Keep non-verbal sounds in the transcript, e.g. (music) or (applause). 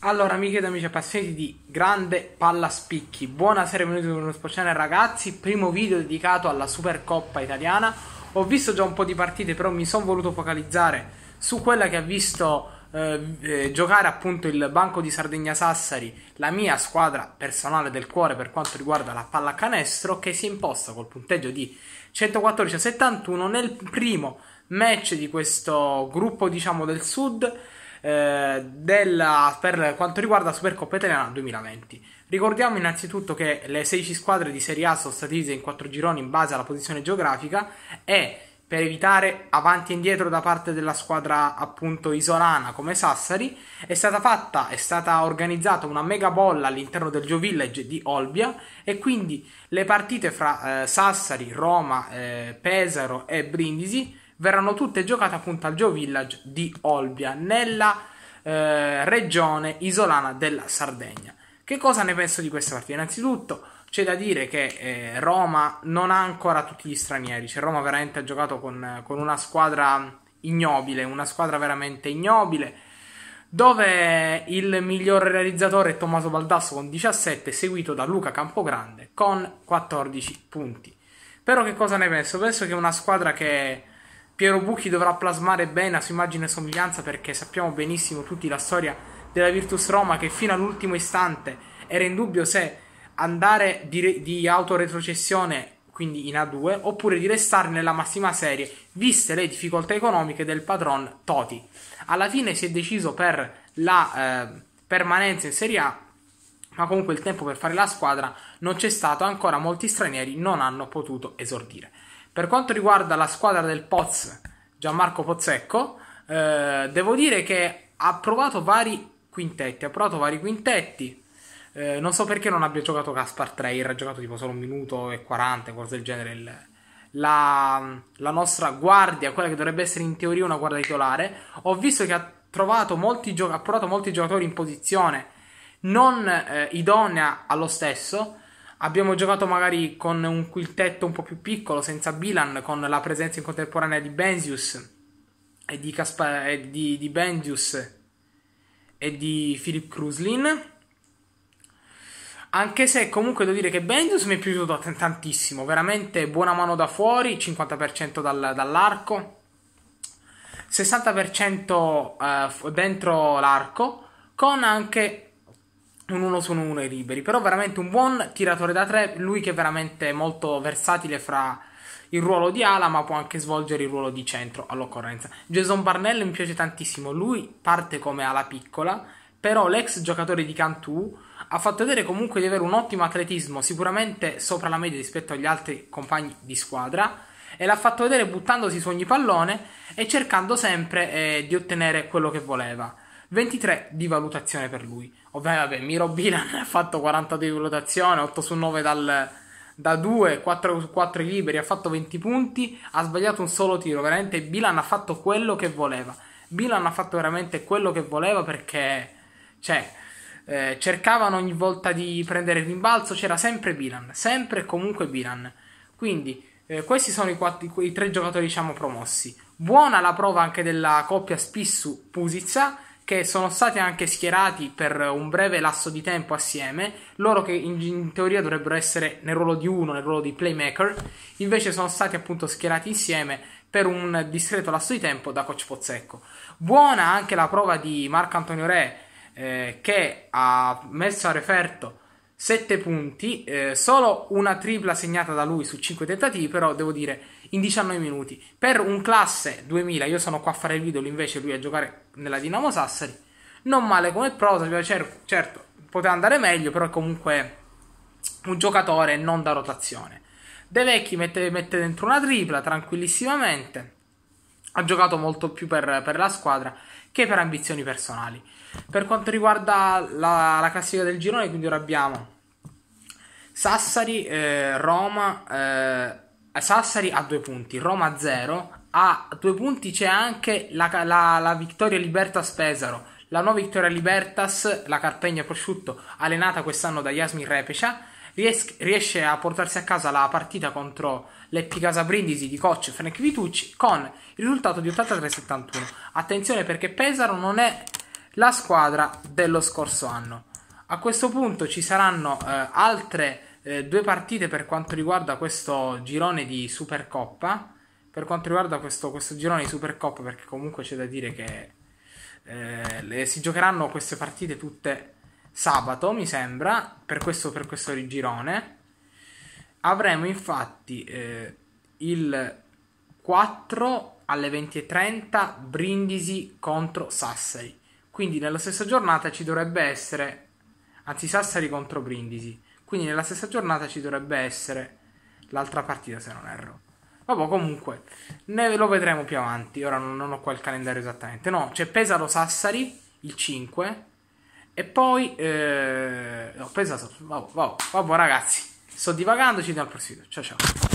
Allora, amiche ed amici appassionati di grande palla spicchi, buonasera e benvenuti con uno speciale ragazzi, primo video dedicato alla Supercoppa italiana. Ho visto già un po' di partite, però mi sono voluto focalizzare su quella che ha visto eh, eh, giocare appunto il Banco di Sardegna Sassari, la mia squadra personale del cuore per quanto riguarda la pallacanestro, che si è imposta col punteggio di 114 a 71 nel primo match di questo gruppo, diciamo, del Sud eh, della, per quanto riguarda Supercoppa Italiana 2020. Ricordiamo innanzitutto che le 16 squadre di Serie A sono state divise in 4 gironi in base alla posizione geografica e per evitare avanti e indietro da parte della squadra appunto isolana come Sassari, è stata fatta, è stata organizzata una mega bolla all'interno del Gio Village di Olbia e quindi le partite fra eh, Sassari, Roma, eh, Pesaro e Brindisi verranno tutte giocate appunto al Geo Village di Olbia, nella eh, regione isolana della Sardegna. Che cosa ne penso di questa partita? Innanzitutto c'è da dire che eh, Roma non ha ancora tutti gli stranieri, cioè Roma veramente ha giocato con, con una squadra ignobile, una squadra veramente ignobile dove il miglior realizzatore è Tommaso Baldasso con 17, seguito da Luca Campogrande con 14 punti. Però che cosa ne penso? Penso che è una squadra che Piero Bucchi dovrà plasmare bene la sua immagine e somiglianza perché sappiamo benissimo tutti la storia della Virtus Roma che fino all'ultimo istante era in dubbio se andare di, re- di autoretrocessione quindi in A2 oppure di restare nella massima serie viste le difficoltà economiche del padron Toti. Alla fine si è deciso per la eh, permanenza in Serie A ma comunque il tempo per fare la squadra non c'è stato, ancora molti stranieri non hanno potuto esordire. Per quanto riguarda la squadra del Poz, Gianmarco Pozzecco, eh, devo dire che ha provato vari quintetti, ha provato vari quintetti. Eh, non so perché non abbia giocato Caspar Treir, ha giocato tipo solo un minuto e 40, cose del genere. Il, la, la, nostra guardia, quella che dovrebbe essere in teoria una guardia titolare, ho visto che ha, trovato molti gio- ha provato molti giocatori in posizione non eh, idonea allo stesso abbiamo giocato magari con un quintetto un po' più piccolo, senza Bilan, con la presenza in contemporanea di Benzius e di, Kaspar- e di, di Benzius e di Philip Kruslin. Anche se comunque devo dire che Benzius mi è piaciuto tantissimo, veramente buona mano da fuori, 50% dal, dall'arco, 60% eh, dentro l'arco, con anche un 1 su 1 ai liberi, però veramente un buon tiratore da 3, lui che è veramente molto versatile fra il ruolo di ala, ma può anche svolgere il ruolo di centro all'occorrenza. Jason Barnell mi piace tantissimo, lui parte come ala piccola, però l'ex giocatore di Cantù ha fatto vedere comunque di avere un ottimo atletismo, sicuramente sopra la media rispetto agli altri compagni di squadra, e l'ha fatto vedere buttandosi su ogni pallone e cercando sempre eh, di ottenere quello che voleva. 23 di valutazione per lui. Ovvero, vabbè, Miro Bilan (laughs) ha fatto 42 di valutazione, 8 su 9 dal, da 2, 4 su 4 liberi, ha fatto 20 punti, ha sbagliato un solo tiro, veramente Bilan ha fatto quello che voleva. Bilan ha fatto veramente quello che voleva perché, cioè, eh, cercavano ogni volta di prendere il rimbalzo, c'era sempre Bilan, sempre e comunque Bilan. Quindi, eh, questi sono i, quattro, i tre giocatori, diciamo, promossi. Buona la prova anche della coppia Spissu-Pusizza, che sono stati anche schierati per un breve lasso di tempo assieme, loro che in, in, teoria dovrebbero essere nel ruolo di uno, nel ruolo di playmaker, invece sono stati appunto schierati insieme per un discreto lasso di tempo da coach Pozzecco. Buona anche la prova di Marco Antonio Re eh, che ha messo a referto 7 punti, eh, solo una tripla segnata da lui su 5 tentativi, però devo dire in 19 minuti. Per un classe 2000, io sono qua a fare il video, lui invece lui a giocare nella Dinamo Sassari. Non male come prosa, cioè, certo, poteva andare meglio, però è comunque un giocatore non da rotazione. De Vecchi mette, mette dentro una tripla tranquillissimamente. Ha giocato molto più per, per la squadra che per ambizioni personali. Per quanto riguarda la, la classifica del girone, quindi ora abbiamo Sassari, eh, Roma, eh, Sassari a due punti, Roma 0, a due punti c'è anche la, la, la vittoria Libertas Pesaro, la nuova vittoria Libertas, la Carpegna Prosciutto, allenata quest'anno da Yasmin Repecia, ries- riesce a portarsi a casa la partita contro l'Eppi Casa Brindisi di coach Frank Vitucci con il risultato di 83-71. Attenzione perché Pesaro non è la squadra dello scorso anno. A questo punto ci saranno eh, altre eh, due partite per quanto riguarda questo girone di Supercoppa. Per quanto riguarda questo, questo girone di Supercoppa, perché comunque c'è da dire che eh, le, si giocheranno queste partite tutte sabato, mi sembra, per questo, per questo girone. Avremo infatti eh, il 4 alle 20.30 Brindisi contro Sassari. Quindi nella stessa giornata ci dovrebbe essere, anzi Sassari contro Brindisi. Quindi nella stessa giornata ci dovrebbe essere l'altra partita, se non erro. Vabbè, comunque, ne lo vedremo più avanti. Ora non, ho qua il calendario esattamente. No, c'è Pesaro Sassari il 5. E poi. Eh... No, Pesaro. Vabbè, vabbè, vabbè, ragazzi. Sto divagando. Ci vediamo al prossimo Ciao, ciao.